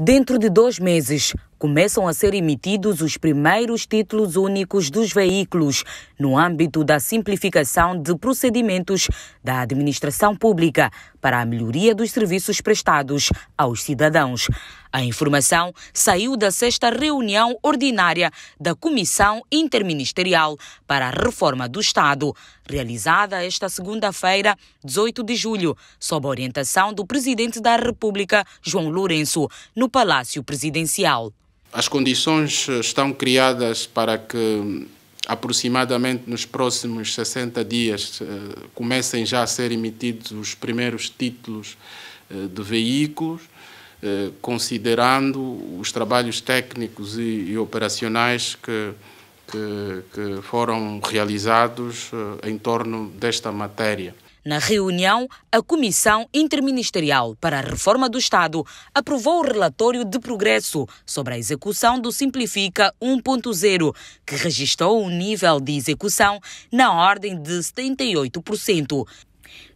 Dentro de dois meses, começam a ser emitidos os primeiros títulos únicos dos veículos, no âmbito da simplificação de procedimentos da administração pública para a melhoria dos serviços prestados aos cidadãos. A informação saiu da sexta reunião ordinária da Comissão Interministerial para a Reforma do Estado, realizada esta segunda-feira, 18 de julho, sob a orientação do Presidente da República, João Lourenço, no Palácio Presidencial. As condições eh, estão criadas para que aproximadamente nos próximos 60 dias eh, comecem já a ser emitidos os primeiros títulos eh, de veículos. Eh, considerando os trabalhos técnicos e, e operacionais que, que, que foram realizados eh, em torno desta matéria. Na reunião, a Comissão Interministerial para a Reforma do Estado aprovou o relatório de progresso sobre a execução do Simplifica 1.0, que registrou um nível de execução na ordem de 78%.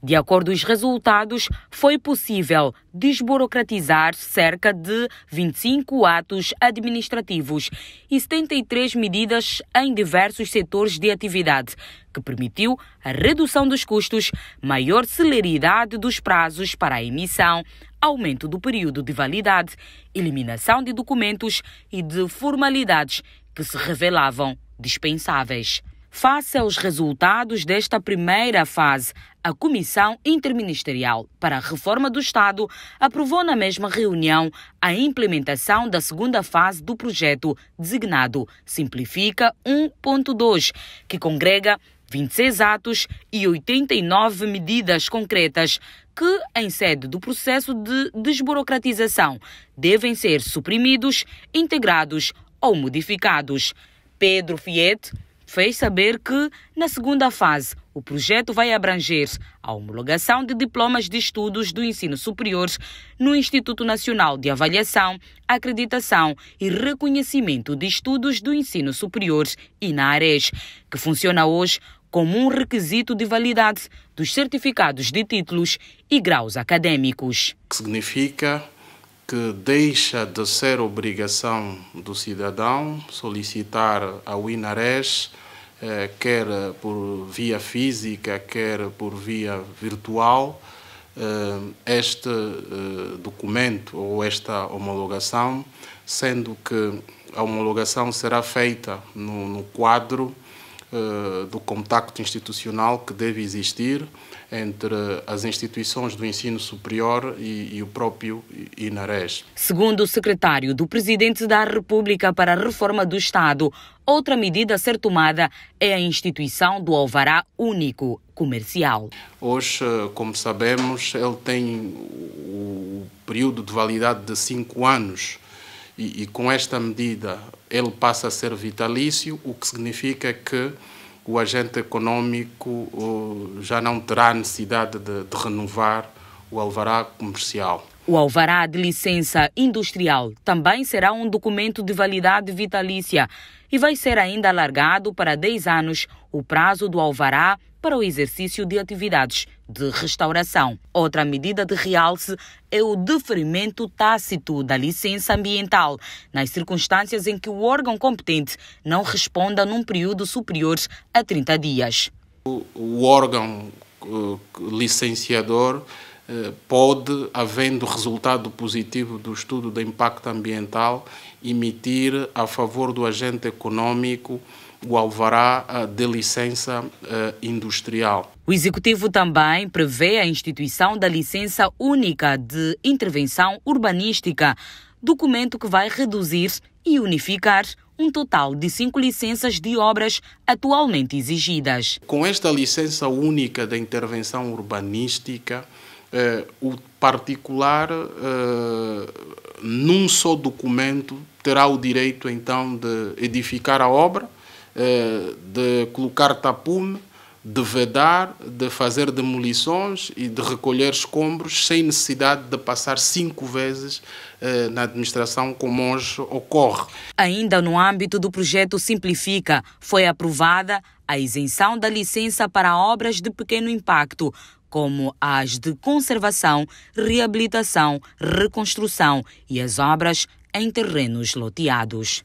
De acordo com os resultados, foi possível desburocratizar cerca de 25 atos administrativos e 73 medidas em diversos setores de atividade, que permitiu a redução dos custos, maior celeridade dos prazos para a emissão, aumento do período de validade, eliminação de documentos e de formalidades que se revelavam dispensáveis face aos resultados desta primeira fase. A Comissão Interministerial para a Reforma do Estado aprovou na mesma reunião a implementação da segunda fase do projeto designado Simplifica 1.2, que congrega 26 atos e 89 medidas concretas que, em sede do processo de desburocratização, devem ser suprimidos, integrados ou modificados. Pedro Fiet, fez saber que, na segunda fase, o projeto vai abranger a homologação de diplomas de estudos do ensino superior no Instituto Nacional de Avaliação, Acreditação e Reconhecimento de Estudos do Ensino Superior, INARES, que funciona hoje como um requisito de validade dos certificados de títulos e graus acadêmicos. Significa que deixa de ser obrigação do cidadão solicitar ao INARES, eh, quer por via física, quer por via virtual, eh, este eh, documento ou esta homologação, sendo que a homologação será feita no, no quadro eh, do contacto institucional que deve existir entre as instituições do ensino superior e, e, o próprio INARES. Segundo o secretário do Presidente da República para a Reforma do Estado, outra medida a ser tomada é a instituição do alvará único comercial. Hoje, eh, como sabemos, ele tem o período de validade de cinco anos e, e, com esta medida ele passa a ser vitalício, o que significa que o agente econômico já não terá necessidade de, de renovar o alvará comercial. O alvará de licença industrial também será um documento de validade vitalícia e vai ser ainda alargado para 10 anos o prazo do alvará para o exercício de atividades de restauração. Outra medida de realce é o deferimento tácito da licença ambiental, nas circunstâncias em que o órgão competente não responda num período superior a 30 dias. O, o órgão uh, licenciador eh, pode, havendo resultado positivo do estudo de impacto ambiental, emitir a favor do agente econômico o alvará eh, de licença eh, industrial. O executivo também prevê a instituição da licença única de intervenção urbanística, documento que vai reduzir e unificar um total de cinco licenças de obras atualmente exigidas. Com esta licença única de intervenção urbanística, eh, o particular, eh, num só documento, terá o direito então de edificar a obra, eh, de colocar tapume, de vedar, de fazer demolições e de recolher escombros sem necessidade de passar cinco vezes na administração, como hoje ocorre. Ainda no âmbito do projeto Simplifica, foi aprovada a isenção da licença para obras de pequeno impacto, como as de conservação, reabilitação, reconstrução e as obras em terrenos loteados.